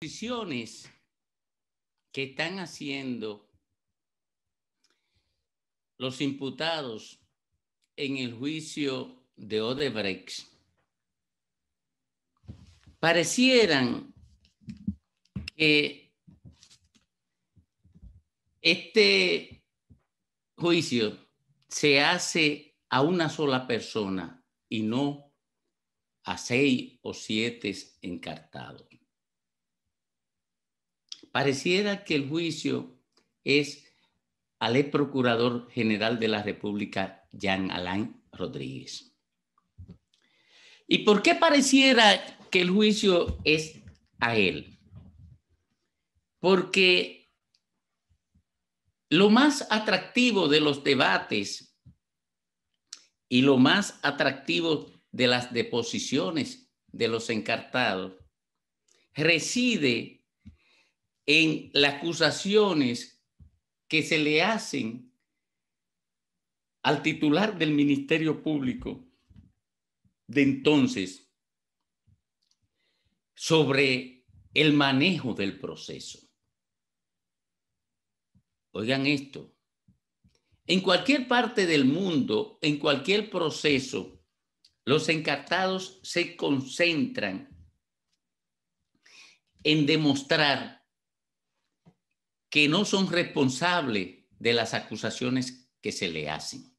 decisiones que están haciendo los imputados en el juicio de Odebrecht parecieran que este juicio se hace a una sola persona y no a seis o siete encartados. Pareciera que el juicio es al ex procurador general de la República, Jean Alain Rodríguez. ¿Y por qué pareciera que el juicio es a él? Porque lo más atractivo de los debates y lo más atractivo de las deposiciones de los encartados reside en las acusaciones que se le hacen al titular del Ministerio Público de entonces sobre el manejo del proceso. Oigan esto. En cualquier parte del mundo, en cualquier proceso, los encartados se concentran en demostrar que no son responsables de las acusaciones que se le hacen.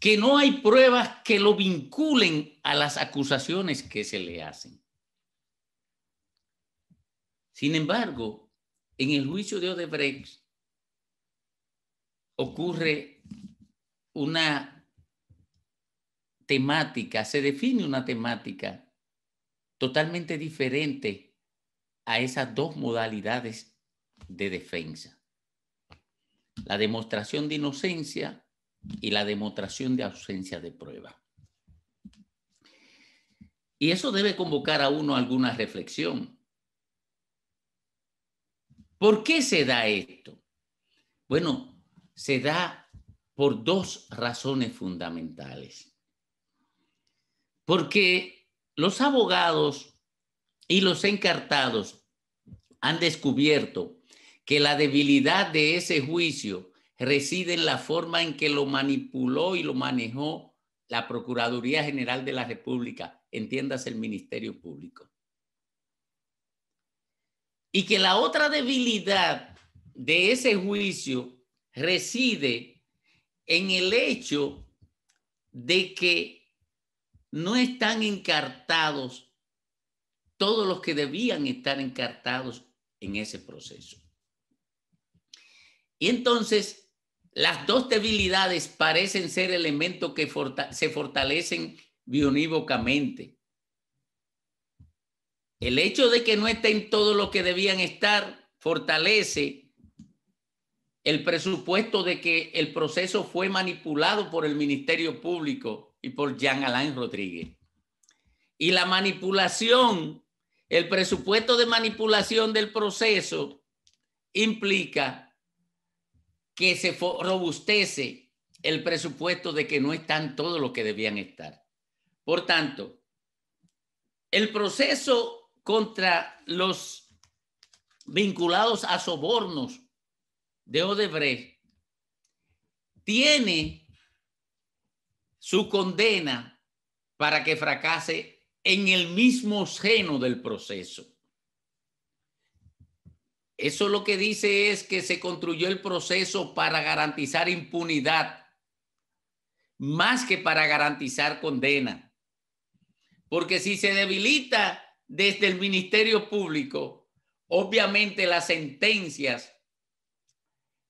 Que no hay pruebas que lo vinculen a las acusaciones que se le hacen. Sin embargo, en el juicio de Odebrecht ocurre una temática, se define una temática totalmente diferente a esas dos modalidades de defensa. La demostración de inocencia y la demostración de ausencia de prueba. Y eso debe convocar a uno alguna reflexión. ¿Por qué se da esto? Bueno, se da por dos razones fundamentales. Porque los abogados y los encartados han descubierto que la debilidad de ese juicio reside en la forma en que lo manipuló y lo manejó la Procuraduría General de la República, entiéndase el Ministerio Público. Y que la otra debilidad de ese juicio reside en el hecho de que no están encartados todos los que debían estar encartados en ese proceso. Y entonces, las dos debilidades parecen ser elementos que se fortalecen bionívocamente. El hecho de que no estén todos los que debían estar fortalece el presupuesto de que el proceso fue manipulado por el Ministerio Público y por Jean Alain Rodríguez. Y la manipulación el presupuesto de manipulación del proceso implica que se robustece el presupuesto de que no están todos los que debían estar. Por tanto, el proceso contra los vinculados a sobornos de Odebrecht tiene su condena para que fracase en el mismo seno del proceso. Eso lo que dice es que se construyó el proceso para garantizar impunidad, más que para garantizar condena. Porque si se debilita desde el Ministerio Público, obviamente las sentencias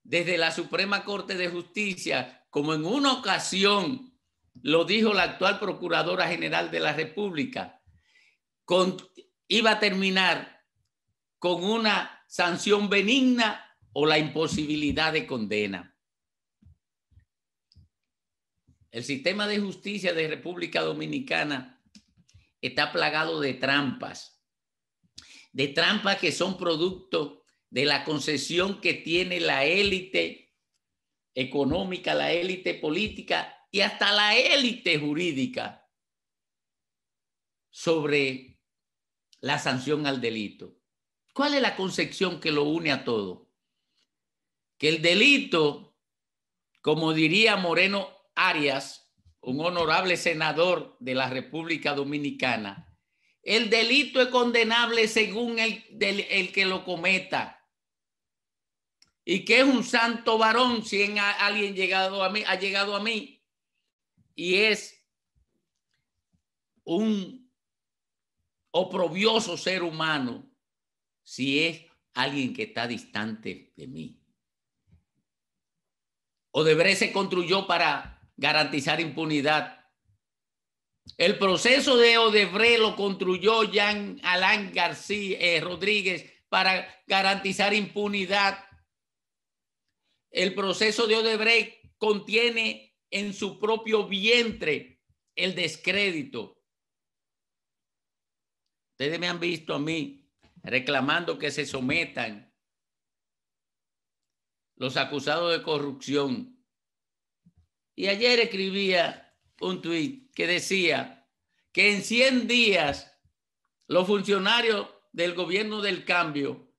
desde la Suprema Corte de Justicia, como en una ocasión lo dijo la actual Procuradora General de la República, iba a terminar con una sanción benigna o la imposibilidad de condena. El sistema de justicia de República Dominicana está plagado de trampas, de trampas que son producto de la concesión que tiene la élite económica, la élite política y hasta la élite jurídica sobre la sanción al delito. ¿Cuál es la concepción que lo une a todo? Que el delito, como diría Moreno Arias, un honorable senador de la República Dominicana, el delito es condenable según el, que lo cometa. Y que es un santo varón si alguien llegado a mí, ha llegado a mí y es un oprobioso ser humano si es alguien que está distante de mí. Odebrecht se construyó para garantizar impunidad. El proceso de Odebrecht lo construyó Jean Alain García eh, Rodríguez para garantizar impunidad. El proceso de Odebrecht contiene en su propio vientre el descrédito. Ustedes me han visto a mí reclamando que se sometan los acusados de corrupción. Y ayer escribía un tweet que decía que en 100 días los funcionarios del gobierno del cambio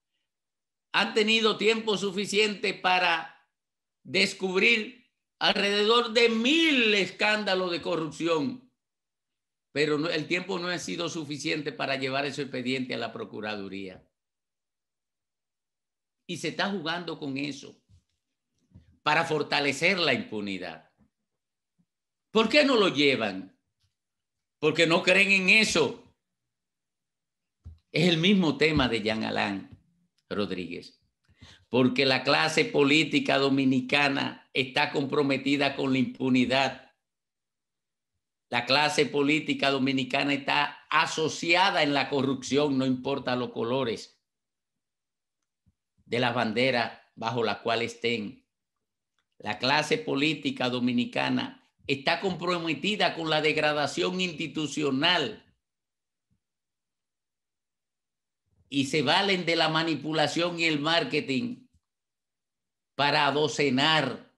han tenido tiempo suficiente para descubrir alrededor de mil escándalos de corrupción, pero el tiempo no ha sido suficiente para llevar ese expediente a la Procuraduría. Y se está jugando con eso para fortalecer la impunidad. ¿Por qué no lo llevan? Porque no creen en eso. Es el mismo tema de Jean Alain Rodríguez porque la clase política dominicana está comprometida con la impunidad. La clase política dominicana está asociada en la corrupción, no importa los colores de las bandera bajo la cual estén. La clase política dominicana está comprometida con la degradación institucional y se valen de la manipulación y el marketing para adocenar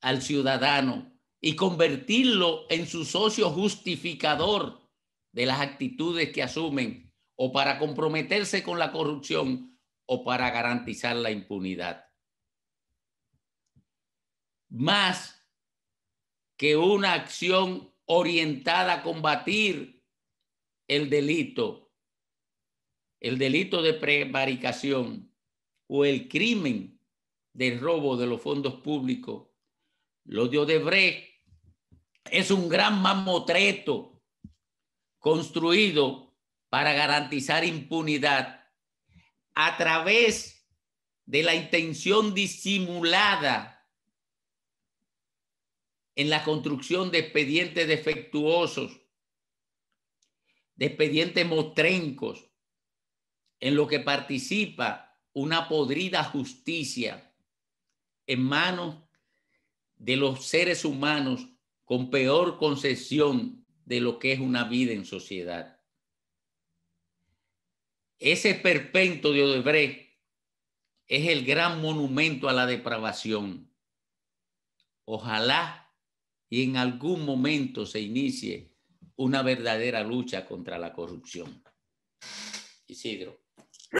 al ciudadano y convertirlo en su socio justificador de las actitudes que asumen o para comprometerse con la corrupción o para garantizar la impunidad. Más que una acción orientada a combatir el delito, el delito de prevaricación o el crimen del robo de los fondos públicos, lo de Odebrecht es un gran mamotreto construido para garantizar impunidad a través de la intención disimulada en la construcción de expedientes defectuosos, de expedientes motrencos en lo que participa una podrida justicia en manos de los seres humanos con peor concesión de lo que es una vida en sociedad. Ese perpento de Odebrecht es el gran monumento a la depravación. Ojalá y en algún momento se inicie una verdadera lucha contra la corrupción. Isidro.